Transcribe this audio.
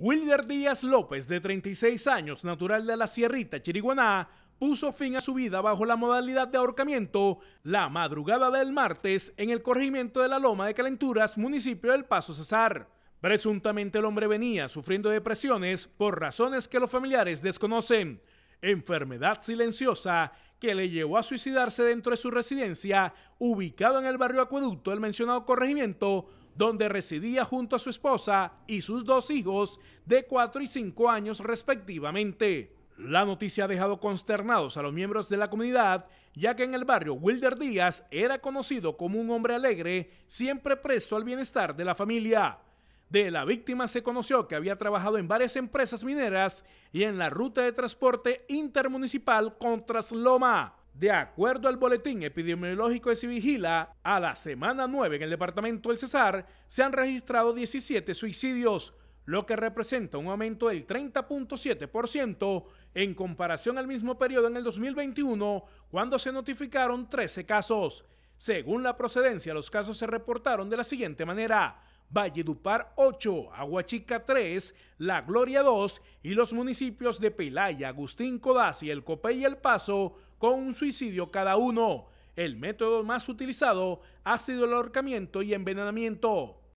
Wilder Díaz López, de 36 años, natural de la Sierrita, Chiriguaná, puso fin a su vida bajo la modalidad de ahorcamiento la madrugada del martes en el corregimiento de la Loma de Calenturas, municipio del Paso Cesar. Presuntamente el hombre venía sufriendo depresiones por razones que los familiares desconocen enfermedad silenciosa que le llevó a suicidarse dentro de su residencia, ubicado en el barrio Acueducto del mencionado corregimiento, donde residía junto a su esposa y sus dos hijos de 4 y 5 años respectivamente. La noticia ha dejado consternados a los miembros de la comunidad, ya que en el barrio Wilder Díaz era conocido como un hombre alegre, siempre presto al bienestar de la familia de la víctima se conoció que había trabajado en varias empresas mineras y en la ruta de transporte intermunicipal Contras Loma. De acuerdo al boletín epidemiológico de Civigila, a la semana 9 en el departamento del Cesar se han registrado 17 suicidios, lo que representa un aumento del 30.7% en comparación al mismo periodo en el 2021, cuando se notificaron 13 casos. Según la procedencia, los casos se reportaron de la siguiente manera. Valledupar 8, Aguachica 3, La Gloria 2 y los municipios de Pelaya, Agustín y El Copé y El Paso con un suicidio cada uno. El método más utilizado ha sido el ahorcamiento y envenenamiento.